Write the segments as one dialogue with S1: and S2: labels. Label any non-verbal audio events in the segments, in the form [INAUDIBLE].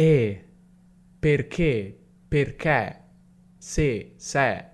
S1: E perché, perché, se, se...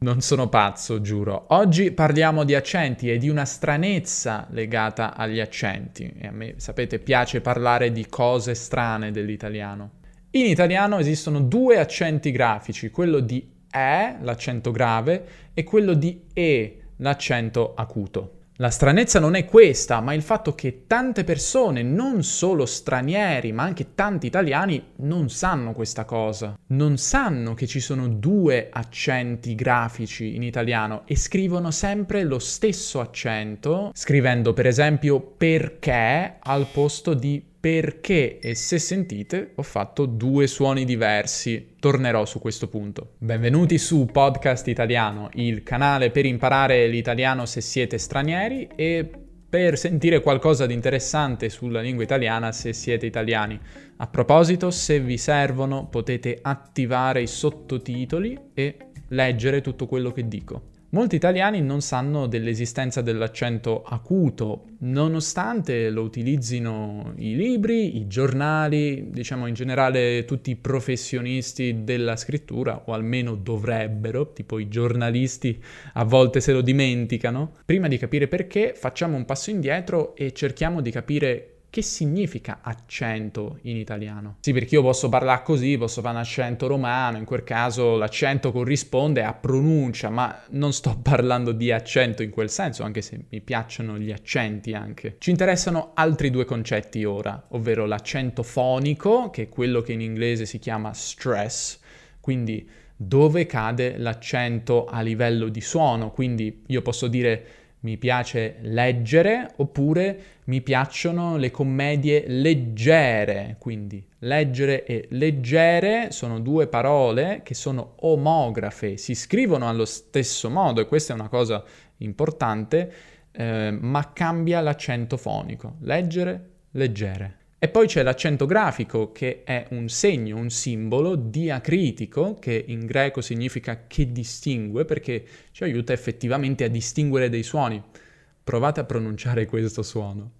S1: Non sono pazzo, giuro. Oggi parliamo di accenti e di una stranezza legata agli accenti. E a me, sapete, piace parlare di cose strane dell'italiano. In italiano esistono due accenti grafici, quello di E, l'accento grave, e quello di E, l'accento acuto. La stranezza non è questa, ma il fatto che tante persone, non solo stranieri, ma anche tanti italiani, non sanno questa cosa. Non sanno che ci sono due accenti grafici in italiano e scrivono sempre lo stesso accento, scrivendo per esempio perché al posto di perché, e se sentite, ho fatto due suoni diversi. Tornerò su questo punto. Benvenuti su Podcast Italiano, il canale per imparare l'italiano se siete stranieri e per sentire qualcosa di interessante sulla lingua italiana se siete italiani. A proposito, se vi servono potete attivare i sottotitoli e leggere tutto quello che dico. Molti italiani non sanno dell'esistenza dell'accento acuto, nonostante lo utilizzino i libri, i giornali, diciamo in generale tutti i professionisti della scrittura, o almeno dovrebbero, tipo i giornalisti a volte se lo dimenticano. Prima di capire perché, facciamo un passo indietro e cerchiamo di capire che significa accento in italiano? Sì, perché io posso parlare così, posso fare un accento romano, in quel caso l'accento corrisponde a pronuncia, ma non sto [LAUGHS] parlando di accento in quel senso, anche se mi piacciono gli accenti anche. Ci interessano altri due concetti ora, ovvero l'accento fonico, che è quello che in inglese si chiama stress, quindi dove cade l'accento a livello di suono, quindi io posso dire mi piace leggere oppure mi piacciono le commedie leggere, quindi leggere e leggere sono due parole che sono omografe, si scrivono allo stesso modo e questa è una cosa importante, eh, ma cambia l'accento fonico. Leggere, leggere. E poi c'è l'accento grafico che è un segno, un simbolo diacritico che in greco significa che distingue perché ci aiuta effettivamente a distinguere dei suoni. Provate a pronunciare questo suono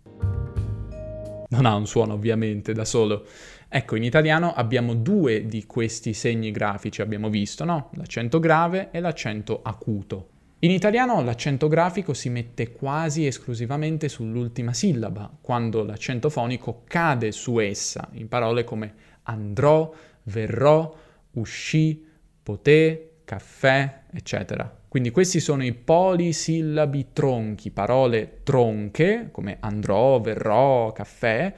S1: non ha un suono ovviamente da solo. Ecco, in italiano abbiamo due di questi segni grafici, abbiamo visto, no? L'accento grave e l'accento acuto. In italiano l'accento grafico si mette quasi esclusivamente sull'ultima sillaba, quando l'accento fonico cade su essa, in parole come andrò, verrò, uscì, poté, caffè, eccetera. Quindi questi sono i polisillabi tronchi, parole tronche come andrò, verrò, caffè,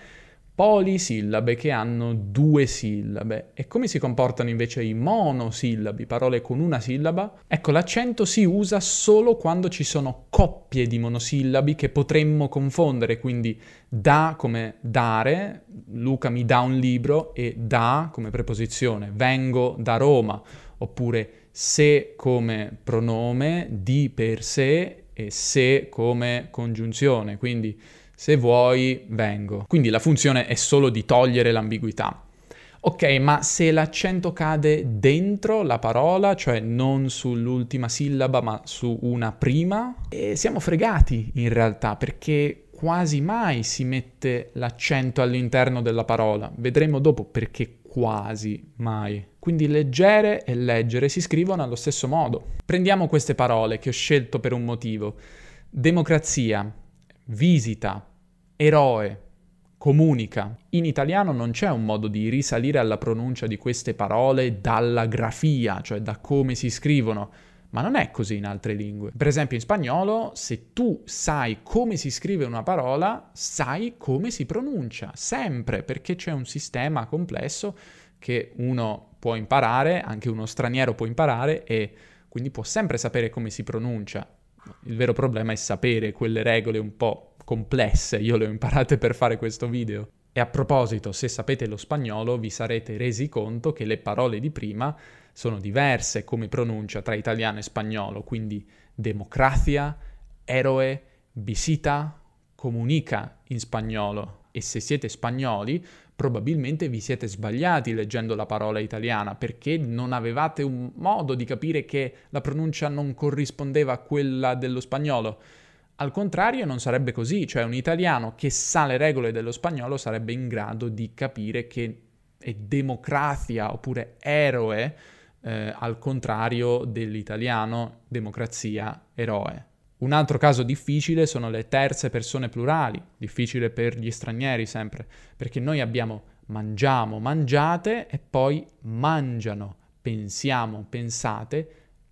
S1: polisillabe che hanno due sillabe. E come si comportano invece i monosillabi, parole con una sillaba? Ecco, l'accento si usa solo quando ci sono coppie di monosillabi che potremmo confondere, quindi da come dare, Luca mi dà un libro, e da come preposizione, vengo da Roma, oppure se come pronome di per sé e se come congiunzione, quindi se vuoi vengo. Quindi la funzione è solo di togliere l'ambiguità. Ok, ma se l'accento cade dentro la parola, cioè non sull'ultima sillaba ma su una prima, eh, siamo fregati in realtà perché quasi mai si mette l'accento all'interno della parola. Vedremo dopo perché quasi mai. Quindi leggere e leggere si scrivono allo stesso modo. Prendiamo queste parole che ho scelto per un motivo. Democrazia, visita, eroe, comunica. In italiano non c'è un modo di risalire alla pronuncia di queste parole dalla grafia, cioè da come si scrivono. Ma non è così in altre lingue. Per esempio in spagnolo, se tu sai come si scrive una parola, sai come si pronuncia, sempre, perché c'è un sistema complesso che uno può imparare, anche uno straniero può imparare e quindi può sempre sapere come si pronuncia. Il vero problema è sapere quelle regole un po' complesse, io le ho imparate per fare questo video. E a proposito, se sapete lo spagnolo vi sarete resi conto che le parole di prima sono diverse come pronuncia tra italiano e spagnolo, quindi democrazia, eroe, visita, comunica in spagnolo. E se siete spagnoli probabilmente vi siete sbagliati leggendo la parola italiana perché non avevate un modo di capire che la pronuncia non corrispondeva a quella dello spagnolo. Al contrario non sarebbe così, cioè un italiano che sa le regole dello spagnolo sarebbe in grado di capire che è democrazia oppure eroe, eh, al contrario dell'italiano democrazia eroe. Un altro caso difficile sono le terze persone plurali, difficile per gli stranieri sempre, perché noi abbiamo mangiamo, mangiate e poi mangiano, pensiamo, pensate,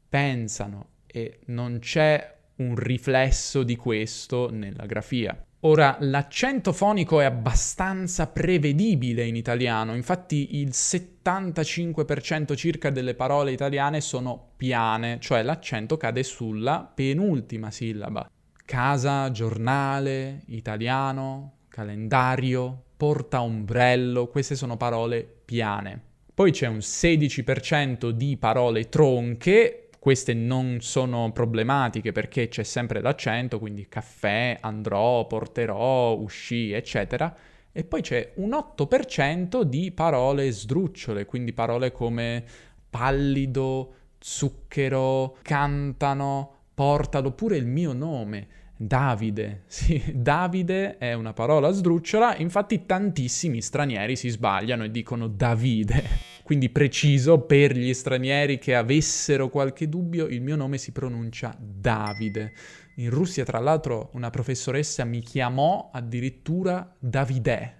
S1: pensano e non c'è un riflesso di questo nella grafia. Ora, l'accento fonico è abbastanza prevedibile in italiano, infatti il 75% circa delle parole italiane sono piane, cioè l'accento cade sulla penultima sillaba. Casa, giornale, italiano, calendario, porta ombrello, queste sono parole piane. Poi c'è un 16% di parole tronche, queste non sono problematiche perché c'è sempre l'accento, quindi caffè, andrò, porterò, uscì, eccetera. E poi c'è un 8% di parole sdrucciole, quindi parole come pallido, zucchero, cantano, portalo, oppure il mio nome. Davide, [LAUGHS] sì, Davide è una parola sdrucciola, infatti tantissimi stranieri si sbagliano e dicono Davide. [LAUGHS] Quindi preciso, per gli stranieri che avessero qualche dubbio, il mio nome si pronuncia Davide. In Russia, tra l'altro, una professoressa mi chiamò addirittura Davide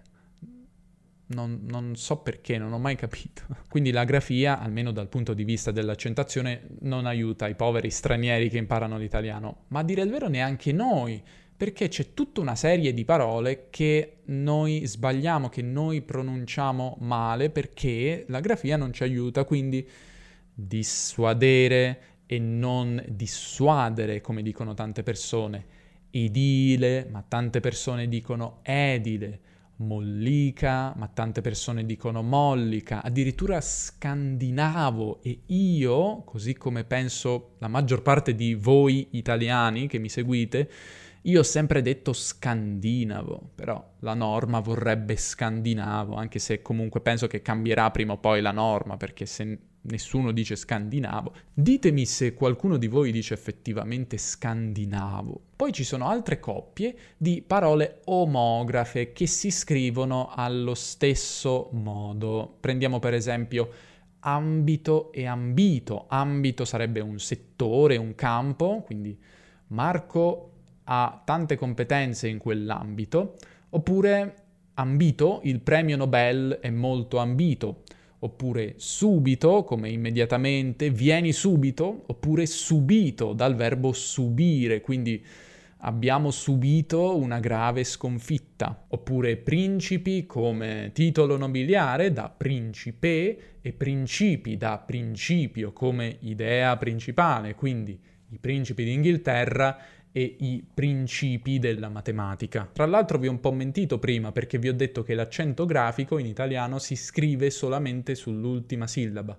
S1: non, non, so perché, non ho mai capito. [LAUGHS] Quindi la grafia, almeno dal punto di vista dell'accentazione, non aiuta i poveri stranieri che imparano l'italiano, ma a dire il vero neanche noi, perché c'è tutta una serie di parole che noi sbagliamo, che noi pronunciamo male perché la grafia non ci aiuta, quindi dissuadere e non dissuadere, come dicono tante persone, edile, ma tante persone dicono edile mollica, ma tante persone dicono mollica, addirittura scandinavo e io, così come penso la maggior parte di voi italiani che mi seguite, io ho sempre detto scandinavo, però la norma vorrebbe scandinavo, anche se comunque penso che cambierà prima o poi la norma, perché se nessuno dice scandinavo. Ditemi se qualcuno di voi dice effettivamente scandinavo. Poi ci sono altre coppie di parole omografe che si scrivono allo stesso modo. Prendiamo per esempio ambito e ambito. Ambito sarebbe un settore, un campo, quindi Marco ha tante competenze in quell'ambito, oppure ambito, il premio Nobel è molto ambito oppure subito, come immediatamente, vieni subito, oppure subito dal verbo subire, quindi abbiamo subito una grave sconfitta, oppure principi come titolo nobiliare da principe e principi da principio come idea principale, quindi i principi d'Inghilterra e i principi della matematica. Tra l'altro vi ho un po' mentito prima perché vi ho detto che l'accento grafico in italiano si scrive solamente sull'ultima sillaba.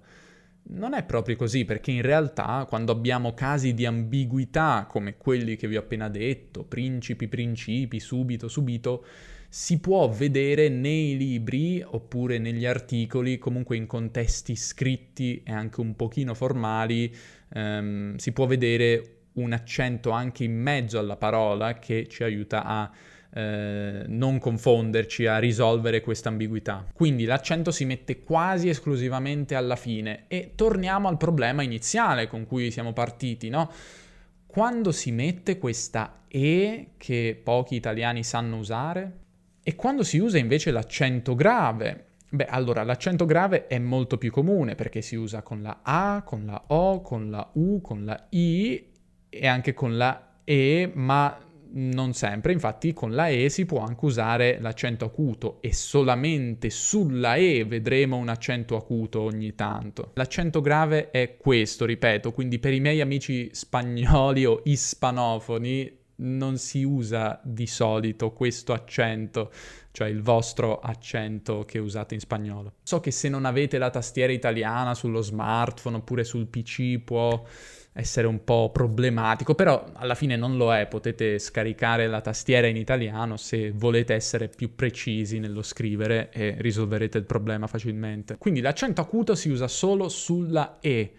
S1: Non è proprio così, perché in realtà quando abbiamo casi di ambiguità come quelli che vi ho appena detto, principi, principi, subito, subito, si può vedere nei libri oppure negli articoli, comunque in contesti scritti e anche un pochino formali, ehm, si può vedere un accento anche in mezzo alla parola che ci aiuta a eh, non confonderci, a risolvere questa ambiguità. Quindi l'accento si mette quasi esclusivamente alla fine e torniamo al problema iniziale con cui siamo partiti, no? Quando si mette questa E che pochi italiani sanno usare? E quando si usa invece l'accento grave? Beh, allora l'accento grave è molto più comune perché si usa con la A, con la O, con la U, con la I e anche con la E, ma non sempre, infatti con la E si può anche usare l'accento acuto e solamente sulla E vedremo un accento acuto ogni tanto. L'accento grave è questo, ripeto, quindi per i miei amici spagnoli o ispanofoni non si usa di solito questo accento, cioè il vostro accento che usate in spagnolo. So che se non avete la tastiera italiana sullo smartphone oppure sul PC può essere un po' problematico, però alla fine non lo è, potete scaricare la tastiera in italiano se volete essere più precisi nello scrivere e risolverete il problema facilmente. Quindi l'accento acuto si usa solo sulla E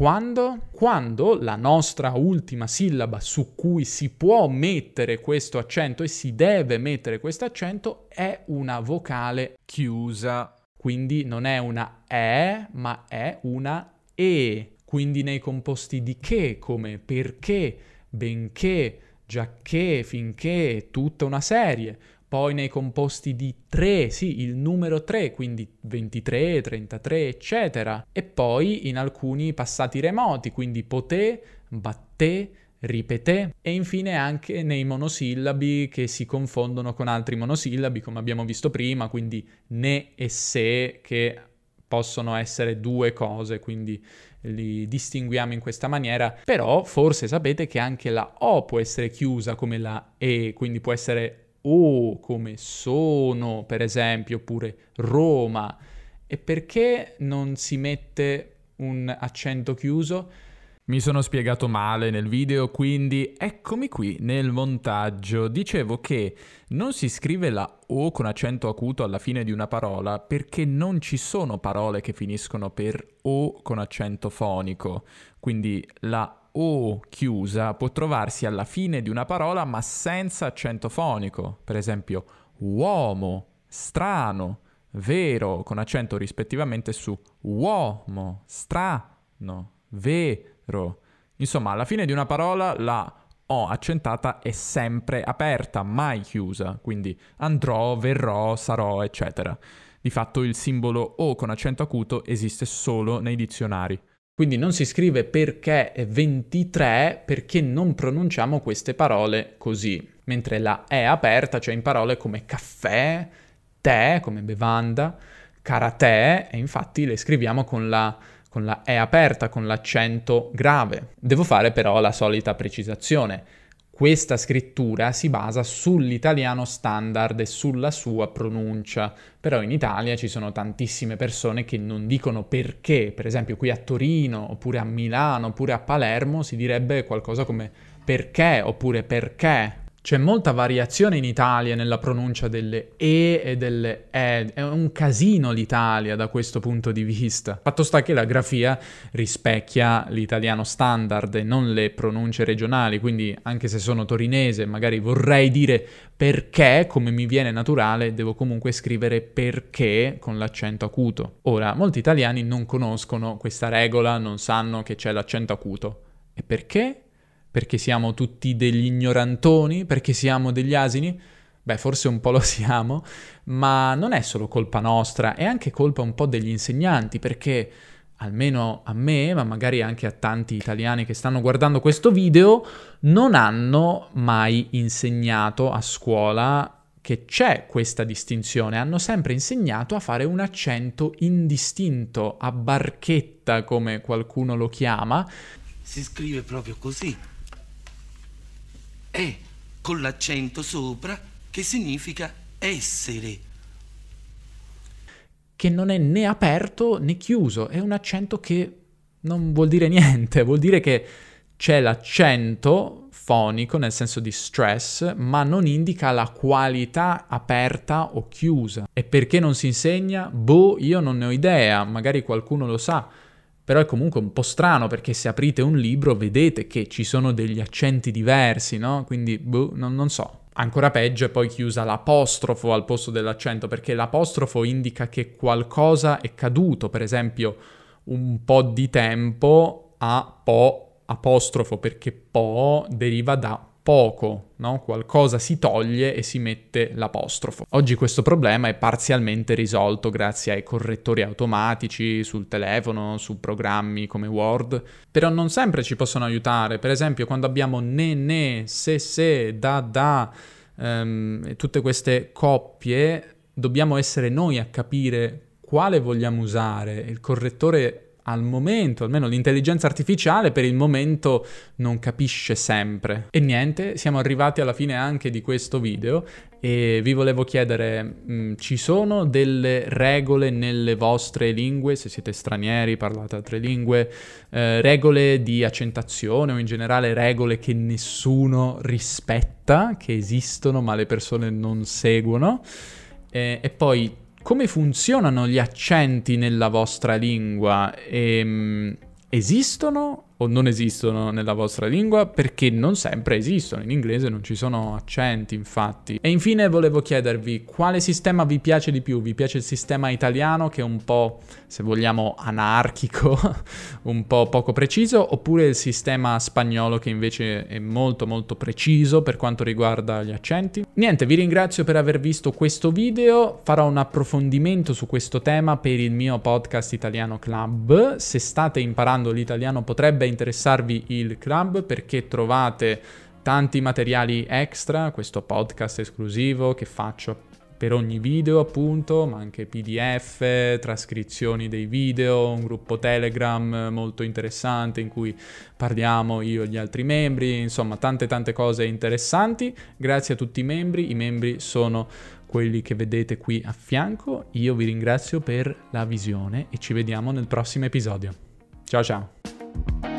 S1: quando? Quando la nostra ultima sillaba su cui si può mettere questo accento e si deve mettere questo accento è una vocale chiusa. Quindi non è una E, ma è una E. Quindi nei composti di che, come perché, benché, giacché, finché, tutta una serie poi nei composti di 3, sì, il numero 3, quindi 23, 33, eccetera, e poi in alcuni passati remoti, quindi poté, batté, ripeté e infine anche nei monosillabi che si confondono con altri monosillabi come abbiamo visto prima, quindi ne e se che possono essere due cose, quindi li distinguiamo in questa maniera, però forse sapete che anche la O può essere chiusa come la E, quindi può essere o come sono, per esempio, oppure Roma. E perché non si mette un accento chiuso? Mi sono spiegato male nel video, quindi eccomi qui nel montaggio. Dicevo che non si scrive la O con accento acuto alla fine di una parola perché non ci sono parole che finiscono per O con accento fonico. Quindi la o chiusa può trovarsi alla fine di una parola ma senza accento fonico, per esempio uomo, strano, vero, con accento rispettivamente su uomo, strano, vero. Insomma, alla fine di una parola la O accentata è sempre aperta, mai chiusa, quindi andrò, verrò, sarò, eccetera. Di fatto il simbolo O con accento acuto esiste solo nei dizionari. Quindi non si scrive perché 23 perché non pronunciamo queste parole così, mentre la E aperta, cioè in parole come caffè, tè, come bevanda, karate, e infatti le scriviamo con la, con la E aperta, con l'accento grave. Devo fare però la solita precisazione questa scrittura si basa sull'italiano standard e sulla sua pronuncia, però in Italia ci sono tantissime persone che non dicono perché, per esempio qui a Torino, oppure a Milano, oppure a Palermo si direbbe qualcosa come perché oppure perché, c'è molta variazione in Italia nella pronuncia delle E e delle E. È un casino l'Italia da questo punto di vista. Fatto sta che la grafia rispecchia l'italiano standard e non le pronunce regionali, quindi anche se sono torinese, magari vorrei dire perché, come mi viene naturale, devo comunque scrivere perché con l'accento acuto. Ora, molti italiani non conoscono questa regola, non sanno che c'è l'accento acuto. E perché? perché siamo tutti degli ignorantoni, perché siamo degli asini? Beh, forse un po' lo [LAUGHS] siamo, ma non è solo colpa nostra, è anche colpa un po' degli insegnanti, perché almeno a me, ma magari anche a tanti italiani che stanno guardando questo video, non hanno mai insegnato a scuola che c'è questa distinzione, hanno sempre insegnato a fare un accento indistinto, a barchetta come qualcuno lo chiama. Si scrive proprio così, è con l'accento sopra che significa essere. Che non è né aperto né chiuso, è un accento che non vuol dire niente, [LAUGHS] vuol dire che c'è l'accento fonico nel senso di stress, ma non indica la qualità aperta o chiusa. E perché non si insegna? Boh, io non ne ho idea, magari qualcuno lo sa però è comunque un po' strano perché se aprite un libro vedete che ci sono degli accenti diversi, no? Quindi, boh, non, non so. Ancora peggio è poi chi usa l'apostrofo al posto dell'accento, perché l'apostrofo indica che qualcosa è caduto, per esempio un po' di tempo a po' apostrofo, perché po' deriva da poco, no? qualcosa si toglie e si mette l'apostrofo. Oggi questo problema è parzialmente risolto grazie ai correttori automatici sul telefono, su programmi come Word, però non sempre ci possono aiutare, per esempio quando abbiamo ne ne, se se, da da, ehm, e tutte queste coppie, dobbiamo essere noi a capire quale vogliamo usare, il correttore al momento, almeno l'intelligenza artificiale per il momento non capisce sempre. E niente, siamo arrivati alla fine anche di questo video e vi volevo chiedere, mh, mm, ci sono delle regole nelle vostre lingue, se siete stranieri, parlate altre lingue, eh, regole di accentazione o in generale regole che nessuno rispetta, che esistono ma le persone non seguono? Eh, e poi come funzionano gli accenti nella vostra lingua? E, ehm, esistono o non esistono nella vostra lingua perché non sempre esistono, in inglese non ci sono accenti infatti. E infine volevo chiedervi quale sistema vi piace di più, vi piace il sistema italiano che è un po' se vogliamo anarchico, [LAUGHS] un po' poco preciso oppure il sistema spagnolo che invece è molto molto preciso per quanto riguarda gli accenti? Niente, vi ringrazio per aver visto questo video, farò un approfondimento su questo tema per il mio podcast Italiano Club, se state imparando l'italiano potrebbe interessarvi il club perché trovate tanti materiali extra, questo podcast esclusivo che faccio per ogni video appunto, ma anche PDF, trascrizioni dei video, un gruppo Telegram molto interessante in cui parliamo io e gli altri membri, insomma tante tante cose interessanti. Grazie a tutti i membri, i membri sono quelli che vedete qui a fianco. Io vi ringrazio per la visione e ci vediamo nel prossimo episodio. Ciao ciao!